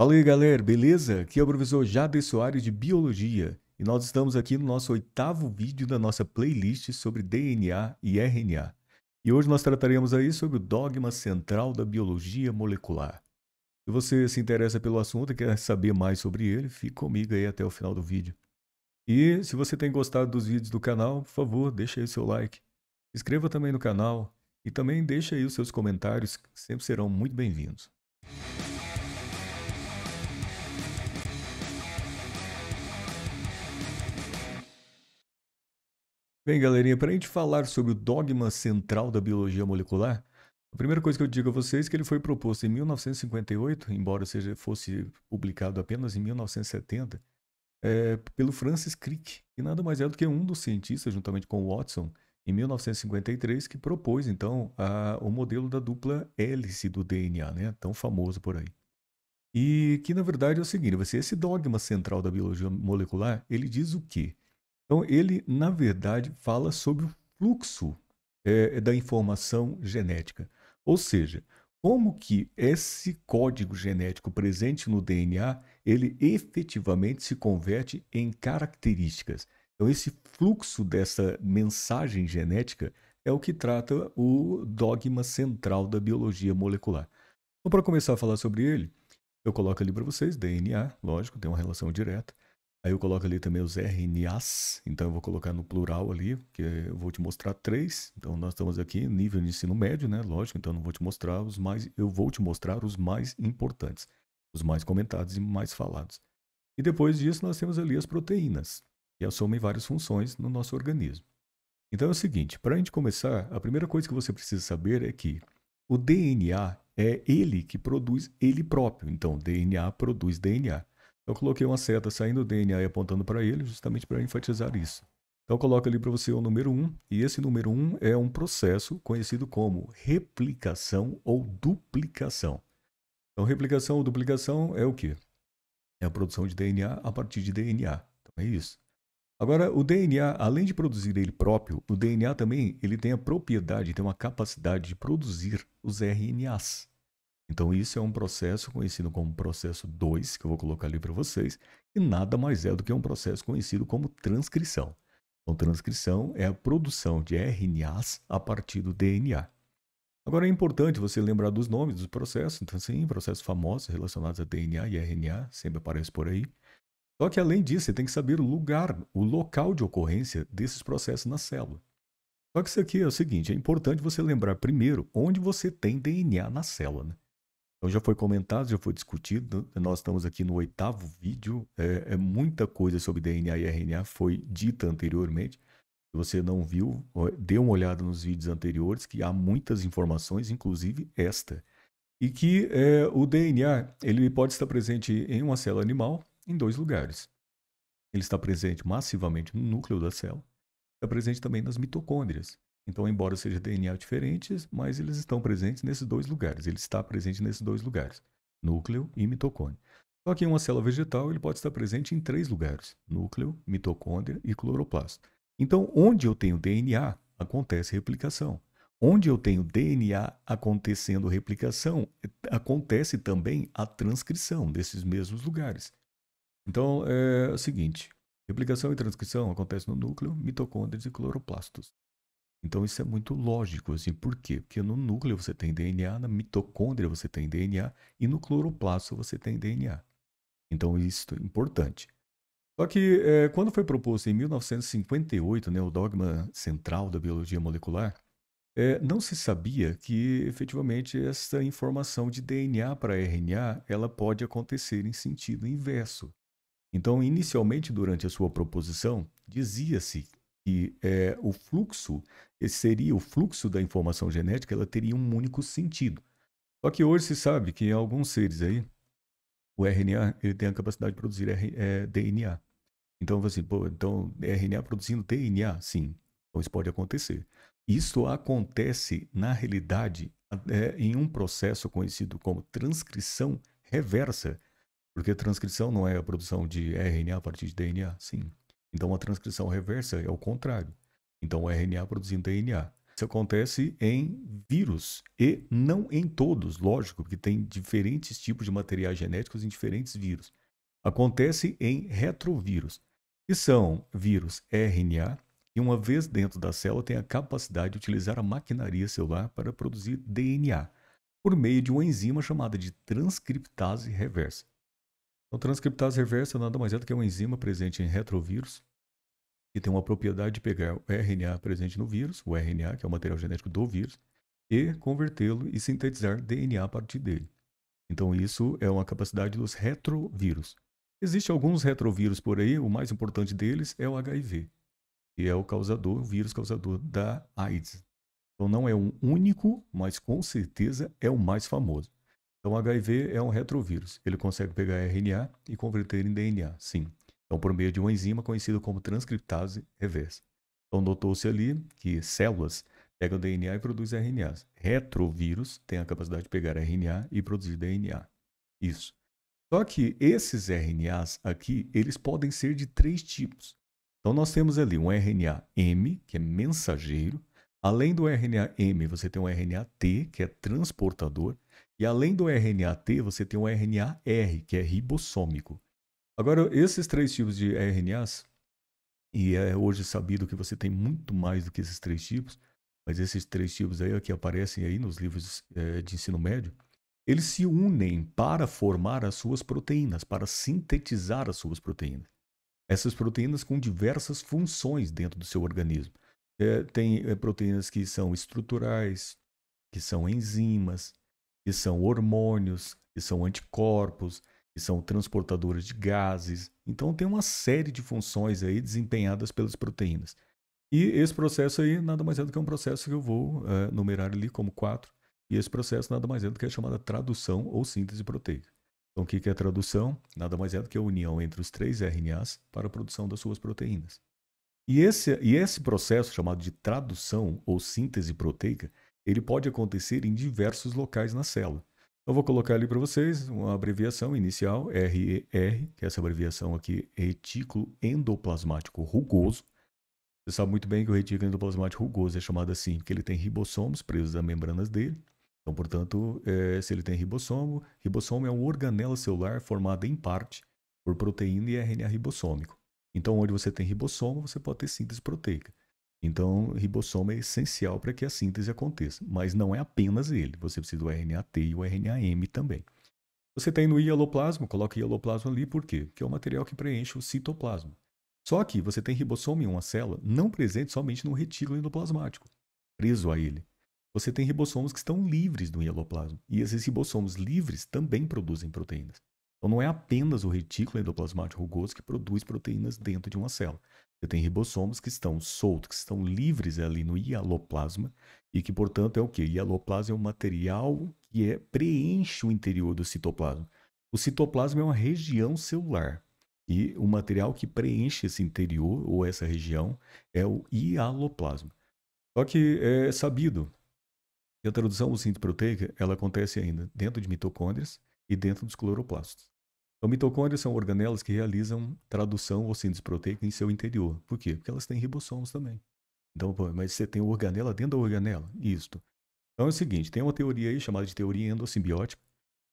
Fala aí galera, beleza? Aqui é o professor Jader Soares de Biologia e nós estamos aqui no nosso oitavo vídeo da nossa playlist sobre DNA e RNA. E hoje nós trataremos aí sobre o dogma central da biologia molecular. Se você se interessa pelo assunto e quer saber mais sobre ele, fique comigo aí até o final do vídeo. E se você tem gostado dos vídeos do canal, por favor, deixe aí seu like. inscreva também no canal e também deixe aí os seus comentários, sempre serão muito bem-vindos. Bem, galerinha, para a gente falar sobre o dogma central da biologia molecular, a primeira coisa que eu digo a vocês é que ele foi proposto em 1958, embora seja fosse publicado apenas em 1970, é, eh, pelo Francis Crick, que nada mais é do que um dos cientistas, juntamente com Watson, em 1953, que propôs então a, o modelo da dupla hélice do DNA, né? tão famoso por aí. E que na verdade é o seguinte, esse dogma central da biologia molecular, ele diz o quê? Então, ele, na verdade, fala sobre o fluxo é, é, da informação genética. Ou seja, como que esse código genético presente no DNA, ele efetivamente se converte em características. Então, esse fluxo dessa mensagem genética é o que trata o dogma central da biologia molecular. Então, para começar a falar sobre ele, eu coloco ali para vocês, DNA, lógico, tem uma relação direta. Aí eu coloco ali também os RNAs, então eu vou colocar no plural ali, que eu vou te mostrar três. Então nós estamos aqui nível de ensino médio, né? Lógico, então não vou te mostrar os mais, eu vou te mostrar os mais importantes, os mais comentados e mais falados. E depois disso nós temos ali as proteínas, que assumem várias funções no nosso organismo. Então é o seguinte, para a gente começar, a primeira coisa que você precisa saber é que o DNA é ele que produz ele próprio. Então DNA produz DNA. Eu coloquei uma seta saindo do DNA e apontando para ele, justamente para enfatizar isso. Então coloca ali para você o número 1, e esse número 1 é um processo conhecido como replicação ou duplicação. Então replicação ou duplicação é o quê? É a produção de DNA a partir de DNA. Então é isso. Agora, o DNA, além de produzir ele próprio, o DNA também ele tem a propriedade, tem uma capacidade de produzir os RNAs. Então, isso é um processo conhecido como processo 2, que eu vou colocar ali para vocês, e nada mais é do que um processo conhecido como transcrição. Então, transcrição é a produção de RNAs a partir do DNA. Agora, é importante você lembrar dos nomes dos processos. Então, sim, processos famosos relacionados a DNA e RNA, sempre aparece por aí. Só que, além disso, você tem que saber o lugar, o local de ocorrência desses processos na célula. Só que isso aqui é o seguinte, é importante você lembrar primeiro onde você tem DNA na célula. Né? Então já foi comentado, já foi discutido. Né? Nós estamos aqui no oitavo vídeo. É, é muita coisa sobre DNA e RNA foi dita anteriormente. Se você não viu, dê uma olhada nos vídeos anteriores, que há muitas informações, inclusive esta. E que é, o DNA ele pode estar presente em uma célula animal em dois lugares. Ele está presente massivamente no núcleo da célula, está presente também nas mitocôndrias. Então, embora sejam DNA diferentes, mas eles estão presentes nesses dois lugares. Ele está presente nesses dois lugares, núcleo e mitocôndria. Só que em uma célula vegetal ele pode estar presente em três lugares, núcleo, mitocôndria e cloroplasto. Então, onde eu tenho DNA, acontece replicação. Onde eu tenho DNA acontecendo replicação, eh, acontece também a transcrição desses mesmos lugares. Então, é o seguinte, replicação e transcrição acontece no núcleo, mitocôndrias e cloroplastos. Então isso é muito lógico, assim, por quê? Porque no núcleo você tem DNA, na mitocôndria você tem DNA e no cloroplasto você tem DNA. Então isso é importante. Só que é, quando foi proposto em 1958 né, o dogma central da biologia molecular, é, não se sabia que efetivamente essa informação de DNA para RNA ela pode acontecer em sentido inverso. Então, inicialmente, durante a sua proposição, dizia-se que é, o fluxo, esse seria o fluxo da informação genética, ela teria um único sentido. Só que hoje se sabe que em alguns seres aí, o RNA ele tem a capacidade de produzir R, é, eh, DNA. Então, assim, pô, então RNA produzindo DNA, sim. Então isso pode acontecer. Isso acontece, na realidade, é, em um processo conhecido como transcrição reversa, porque transcrição não é a produção de RNA a partir de DNA, sim. Então a transcrição reversa é o contrário. Então o RNA produzindo DNA. Isso acontece em vírus e não em todos, lógico, porque tem diferentes tipos de materiais genéticos em diferentes vírus. Acontece em retrovírus, que são vírus RNA que, uma vez dentro da célula, tem a capacidade de utilizar a maquinaria celular para produzir DNA por meio de uma enzima chamada de transcriptase reversa. Então, transcriptase reversa nada mais é do que uma enzima presente em retrovírus, que tem uma propriedade de pegar o RNA presente no vírus, o RNA, que é o material genético do vírus, e convertê-lo e sintetizar DNA a partir dele. Então, isso é uma capacidade dos retrovírus. Existem alguns retrovírus por aí, o mais importante deles é o HIV, que é o causador, o vírus causador da AIDS. Então, não é um único, mas com certeza é o mais famoso. Então, HIV é um retrovírus. Ele consegue pegar RNA e converter em DNA, sim. Então, por meio de uma enzima conhecida como transcriptase reversa. Então, notou-se ali que células pegam DNA e produzem RNAs. Retrovírus tem a capacidade de pegar RNA e produzir DNA. Isso. Só que esses RNAs aqui, eles podem ser de três tipos. Então, nós temos ali um RNA M, que é mensageiro, Além do RNA-M, você tem o RNA-T, que é transportador, e além do RNA-T, você tem o RNA-R, que é ribossômico. Agora, esses três tipos de RNAs, e é hoje sabido que você tem muito mais do que esses três tipos, mas esses três tipos aí é que aparecem aí nos livros eh, de ensino médio, eles se unem para formar as suas proteínas, para sintetizar as suas proteínas. Essas proteínas com diversas funções dentro do seu organismo. É, tem é, proteínas que são estruturais, que são enzimas, que são hormônios, que são anticorpos, que são transportadoras de gases. Então tem uma série de funções aí desempenhadas pelas proteínas. E esse processo aí nada mais é do que um processo que eu vou é, numerar ali como quatro. E esse processo nada mais é do que a chamada tradução ou síntese proteica. Então, o que é tradução? Nada mais é do que a união entre os três RNAs para a produção das suas proteínas. E esse, e esse processo chamado de tradução ou síntese proteica, ele pode acontecer em diversos locais na célula. Eu vou colocar ali para vocês uma abreviação inicial, RER, que é essa abreviação aqui, retículo endoplasmático rugoso. Você sabe muito bem que o retículo endoplasmático rugoso é chamado assim porque ele tem ribossomos presos às membranas dele. Então, portanto, é, se ele tem ribossomo, ribossomo é um organela celular formado em parte por proteína e RNA ribossômico. Então, onde você tem ribossomo, você pode ter síntese proteica. Então, ribossomo é essencial para que a síntese aconteça, mas não é apenas ele. Você precisa do RNA-T e o RNA-M também. Você tem no hialoplasma, coloca hialoplasma ali, por quê? Porque é o material que preenche o citoplasma. Só que você tem ribossomo em uma célula não presente somente no retículo endoplasmático, preso a ele. Você tem ribossomos que estão livres do hialoplasma, e esses ribossomos livres também produzem proteínas. Então não é apenas o retículo endoplasmático rugoso que produz proteínas dentro de uma célula. Você tem ribossomos que estão soltos, que estão livres ali no hialoplasma e que, portanto, é o que? Hialoplasma é um material que é, preenche o interior do citoplasma. O citoplasma é uma região celular e o material que preenche esse interior ou essa região é o hialoplasma. Só que é sabido que a tradução do proteica ela acontece ainda dentro de mitocôndrias e dentro dos cloroplastos. Então, mitocôndrias são organelas que realizam tradução ou síntese proteica em seu interior. Por quê? Porque elas têm ribossomos também. Então, pô, mas você tem organela dentro da organela? Isto. Então é o seguinte, tem uma teoria aí chamada de teoria endossimbiótica,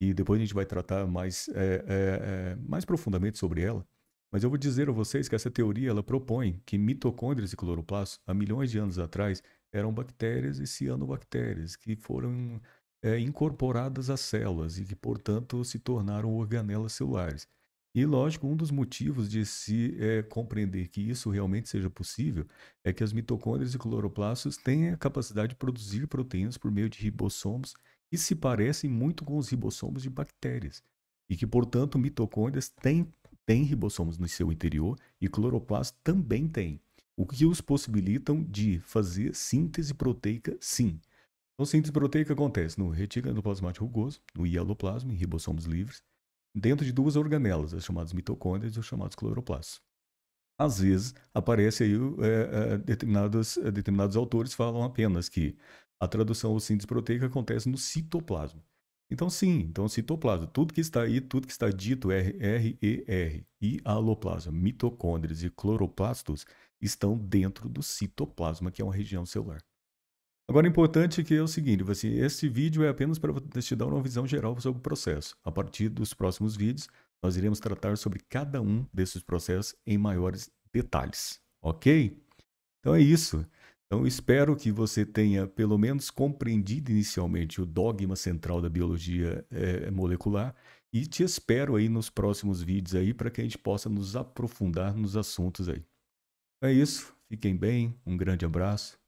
e depois a gente vai tratar mais, é, é, é, mais profundamente sobre ela. Mas eu vou dizer a vocês que essa teoria ela propõe que mitocôndrias e cloroplastos, há milhões de anos atrás, eram bactérias e cianobactérias, que foram é, incorporadas às células e que, portanto, se tornaram organelas celulares. E, lógico, um dos motivos de se é, compreender que isso realmente seja possível é que as mitocôndrias e cloroplastos têm a capacidade de produzir proteínas por meio de ribossomos que se parecem muito com os ribossomos de bactérias. E que, portanto, mitocôndrias têm, têm ribossomos no seu interior e cloroplastos também têm, o que os possibilitam de fazer síntese proteica, sim. Então, síntese proteica acontece no retículo plasmático rugoso, no hialoplasma, em ribossomos livres, dentro de duas organelas, as chamadas mitocôndrias e os chamados cloroplastos. Às vezes, aparece aí é, é determinados, é, determinados autores falam apenas que a tradução ou síntese proteica acontece no citoplasma. Então, sim, então citoplasma, tudo que está aí, tudo que está dito, r r e aloplasma, mitocôndrias e cloroplastos estão dentro do citoplasma, que é uma região celular. Agora, é importante que é o seguinte, assim, esse vídeo é apenas para te dar uma visão geral sobre o processo. A partir dos próximos vídeos, nós iremos tratar sobre cada um desses processos em maiores detalhes, ok? Então é isso. Então espero que você tenha pelo menos compreendido inicialmente o dogma central da biologia é, molecular e te espero aí nos próximos vídeos aí para que a gente possa nos aprofundar nos assuntos aí. Então, é isso. Fiquem bem. Um grande abraço.